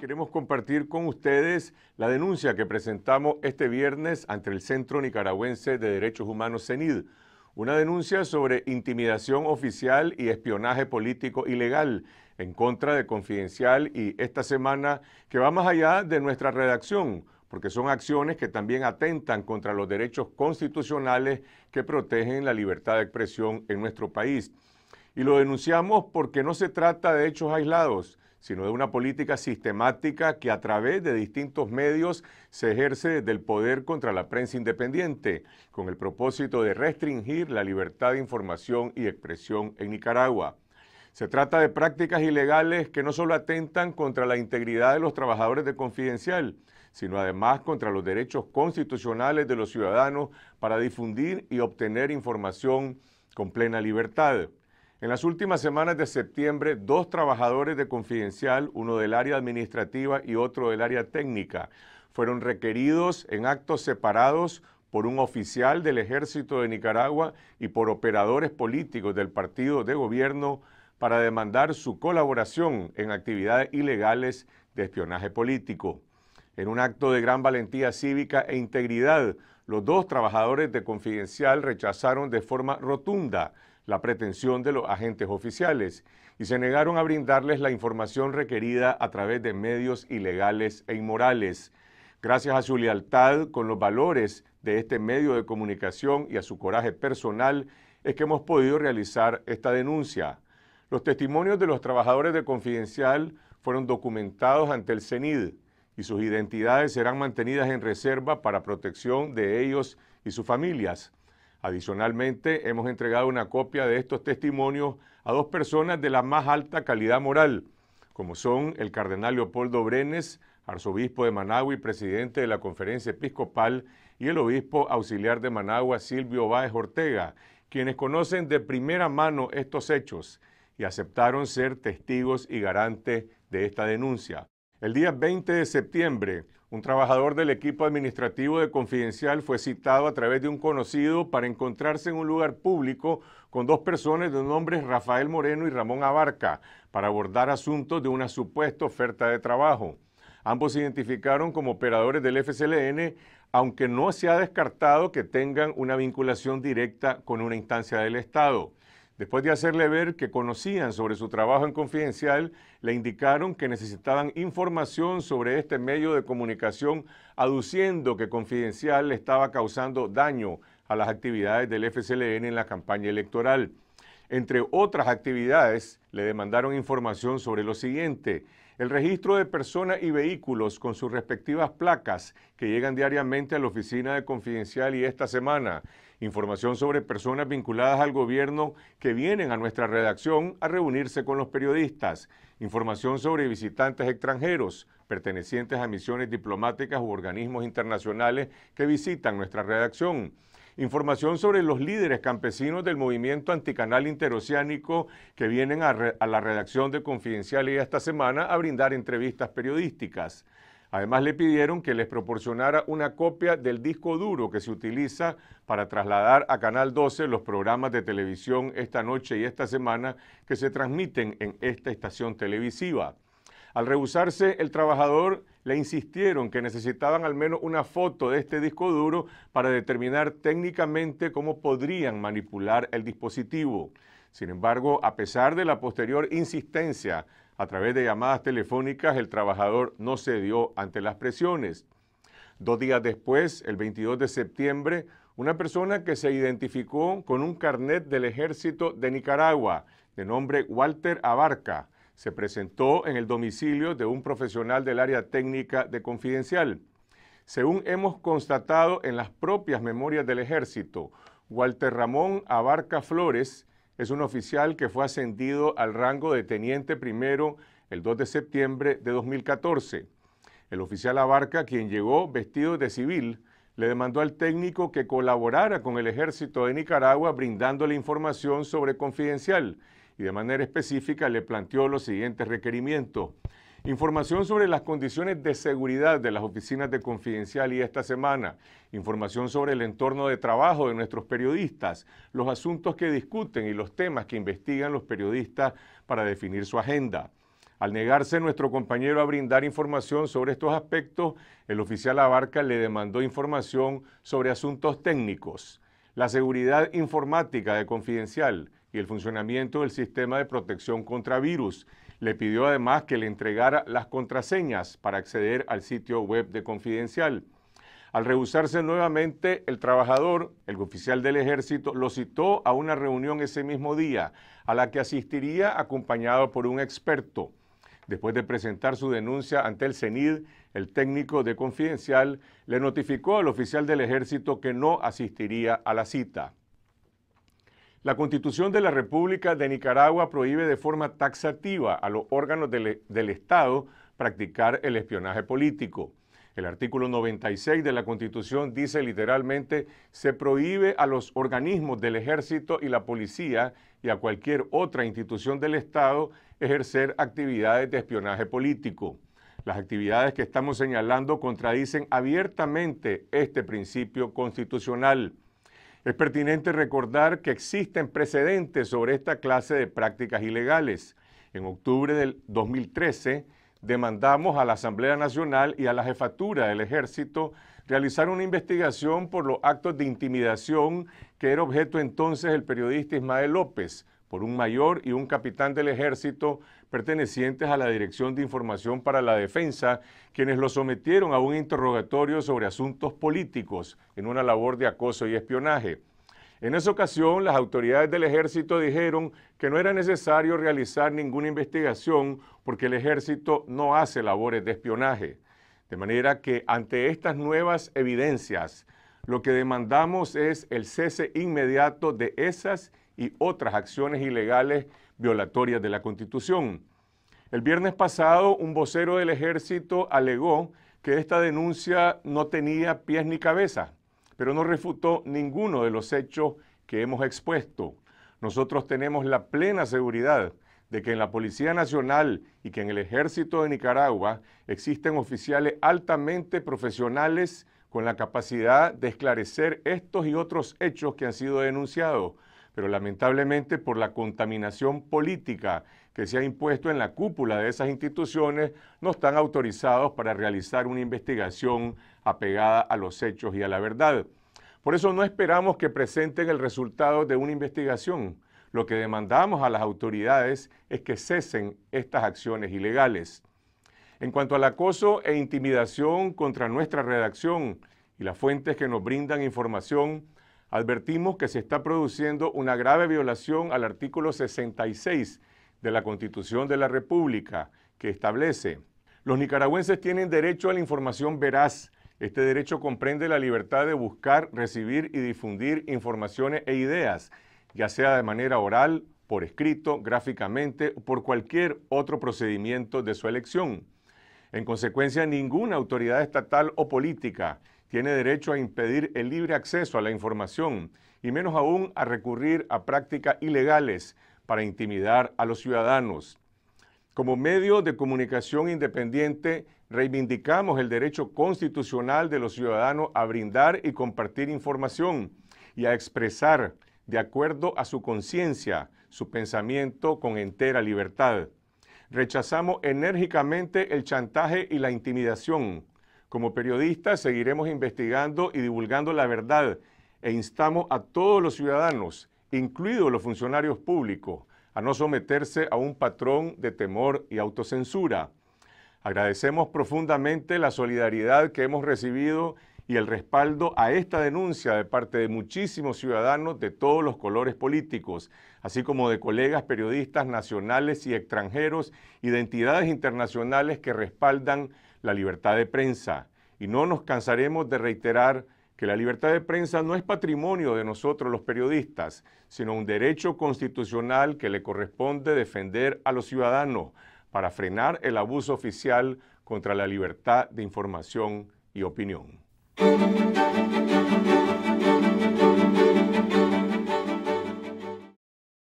Queremos compartir con ustedes la denuncia que presentamos este viernes ante el Centro Nicaragüense de Derechos Humanos CENID, una denuncia sobre intimidación oficial y espionaje político ilegal en contra de Confidencial y esta semana que va más allá de nuestra redacción, porque son acciones que también atentan contra los derechos constitucionales que protegen la libertad de expresión en nuestro país. Y lo denunciamos porque no se trata de hechos aislados, sino de una política sistemática que a través de distintos medios se ejerce del poder contra la prensa independiente, con el propósito de restringir la libertad de información y expresión en Nicaragua. Se trata de prácticas ilegales que no solo atentan contra la integridad de los trabajadores de Confidencial, sino además contra los derechos constitucionales de los ciudadanos para difundir y obtener información con plena libertad. En las últimas semanas de septiembre, dos trabajadores de Confidencial, uno del área administrativa y otro del área técnica, fueron requeridos en actos separados por un oficial del ejército de Nicaragua y por operadores políticos del partido de gobierno para demandar su colaboración en actividades ilegales de espionaje político. En un acto de gran valentía cívica e integridad, los dos trabajadores de Confidencial rechazaron de forma rotunda la pretensión de los agentes oficiales y se negaron a brindarles la información requerida a través de medios ilegales e inmorales. Gracias a su lealtad con los valores de este medio de comunicación y a su coraje personal es que hemos podido realizar esta denuncia. Los testimonios de los trabajadores de Confidencial fueron documentados ante el CENID y sus identidades serán mantenidas en reserva para protección de ellos y sus familias. Adicionalmente, hemos entregado una copia de estos testimonios a dos personas de la más alta calidad moral, como son el cardenal Leopoldo Brenes, arzobispo de Managua y presidente de la Conferencia Episcopal, y el obispo auxiliar de Managua, Silvio Báez Ortega, quienes conocen de primera mano estos hechos y aceptaron ser testigos y garantes de esta denuncia. El día 20 de septiembre, un trabajador del equipo administrativo de Confidencial fue citado a través de un conocido para encontrarse en un lugar público con dos personas de nombres Rafael Moreno y Ramón Abarca para abordar asuntos de una supuesta oferta de trabajo. Ambos se identificaron como operadores del FCLN, aunque no se ha descartado que tengan una vinculación directa con una instancia del Estado. Después de hacerle ver que conocían sobre su trabajo en Confidencial, le indicaron que necesitaban información sobre este medio de comunicación, aduciendo que Confidencial le estaba causando daño a las actividades del FCLN en la campaña electoral entre otras actividades, le demandaron información sobre lo siguiente. El registro de personas y vehículos con sus respectivas placas que llegan diariamente a la oficina de Confidencial y esta semana. Información sobre personas vinculadas al gobierno que vienen a nuestra redacción a reunirse con los periodistas. Información sobre visitantes extranjeros pertenecientes a misiones diplomáticas u organismos internacionales que visitan nuestra redacción. Información sobre los líderes campesinos del movimiento anticanal interoceánico que vienen a, la redacción de Confidencial esta semana a brindar entrevistas periodísticas. Además le pidieron que les proporcionara una copia del disco duro que se utiliza para trasladar a Canal 12 los programas de televisión esta noche y esta semana que se transmiten en esta estación televisiva. Al rehusarse el trabajador, le insistieron que necesitaban al menos una foto de este disco duro para determinar técnicamente cómo podrían manipular el dispositivo. Sin embargo, a pesar de la posterior insistencia a través de llamadas telefónicas, el trabajador no cedió ante las presiones. Dos días después, el 22 de septiembre, una persona que se identificó con un carnet del ejército de Nicaragua, de nombre Walter Abarca, se presentó en el domicilio de un profesional del área técnica de Confidencial. Según hemos constatado en las propias memorias del ejército, Walter Ramón Abarca Flores es un oficial que fue ascendido al rango de teniente primero el 2 de septiembre de 2014. El oficial Abarca, quien llegó vestido de civil, le demandó al técnico que colaborara con el ejército de Nicaragua brindándole información sobre Confidencial y de manera específica le planteó los siguientes requerimientos. Información sobre las condiciones de seguridad de las oficinas de Confidencial y esta semana. Información sobre el entorno de trabajo de nuestros periodistas, los asuntos que discuten y los temas que investigan los periodistas para definir su agenda. Al negarse nuestro compañero a brindar información sobre estos aspectos, el oficial Abarca le demandó información sobre asuntos técnicos la seguridad informática de Confidencial y el funcionamiento del sistema de protección contra virus. Le pidió además que le entregara las contraseñas para acceder al sitio web de Confidencial. Al rehusarse nuevamente el trabajador, el oficial del ejército lo citó a una reunión ese mismo día, a la que asistiría acompañado por un experto. Después de presentar su denuncia ante el CENID, el técnico de Confidencial le notificó al oficial del ejército que no asistiría a la cita. La Constitución de la República de Nicaragua prohíbe de forma taxativa a los órganos del, e, Estado practicar el espionaje político. El artículo 96 de la Constitución dice literalmente, se prohíbe a los organismos del ejército y la policía y a cualquier otra institución del Estado ejercer actividades de espionaje político. Las actividades que estamos señalando contradicen abiertamente este principio constitucional. Es pertinente recordar que existen precedentes sobre esta clase de prácticas ilegales. En octubre del 2013 demandamos a la Asamblea Nacional y a la Jefatura del Ejército realizar una investigación por los actos de intimidación que era objeto entonces el periodista Ismael López, por un mayor y un capitán del ejército pertenecientes a la Dirección de Información para la Defensa, quienes lo sometieron a un interrogatorio sobre asuntos políticos en una labor de acoso y espionaje. En esa ocasión, las autoridades del ejército dijeron que no era necesario realizar ninguna investigación porque el ejército no hace labores de espionaje. De manera que ante estas nuevas evidencias, lo que demandamos es el cese inmediato de esas y otras acciones ilegales violatorias de la Constitución. El viernes pasado, un vocero del ejército alegó que esta denuncia no tenía pies ni cabeza, pero no refutó ninguno de los hechos que hemos expuesto. Nosotros tenemos la plena seguridad de que en la Policía Nacional y que en el Ejército de Nicaragua existen oficiales altamente profesionales con la capacidad de esclarecer estos y otros hechos que han sido denunciados pero lamentablemente por la contaminación política que se ha impuesto en la cúpula de esas instituciones, no están autorizados para realizar una investigación apegada a los hechos y a la verdad. Por eso no esperamos que presenten el resultado de una investigación. Lo que demandamos a las autoridades es que cesen estas acciones ilegales. En cuanto al acoso e intimidación contra nuestra redacción y las fuentes que nos brindan información, advertimos que se está produciendo una grave violación al artículo 66 de la Constitución de la República, que establece, los nicaragüenses tienen derecho a la información veraz. Este derecho comprende la libertad de buscar, recibir y difundir informaciones e ideas, ya sea de manera oral, por escrito, gráficamente o por cualquier otro procedimiento de su elección. En consecuencia, ninguna autoridad estatal o política tiene derecho a impedir el libre acceso a la información y menos aún a recurrir a prácticas ilegales para intimidar a los ciudadanos. Como medio de comunicación independiente, reivindicamos el derecho constitucional de los ciudadanos a brindar y compartir información y a expresar, de acuerdo a su conciencia, su pensamiento con entera libertad. Rechazamos enérgicamente el chantaje y la intimidación como periodistas seguiremos investigando y divulgando la verdad e instamos a todos los ciudadanos, incluidos los funcionarios públicos, a no someterse a un patrón de temor y autocensura. Agradecemos profundamente la solidaridad que hemos recibido y el respaldo a esta denuncia de parte de muchísimos ciudadanos de todos los colores políticos, así como de colegas periodistas nacionales y extranjeros y de entidades internacionales que respaldan la libertad de prensa. Y no nos cansaremos de reiterar que la libertad de prensa no es patrimonio de nosotros los periodistas, sino un derecho constitucional que le corresponde defender a los ciudadanos para frenar el abuso oficial contra la libertad de información y opinión.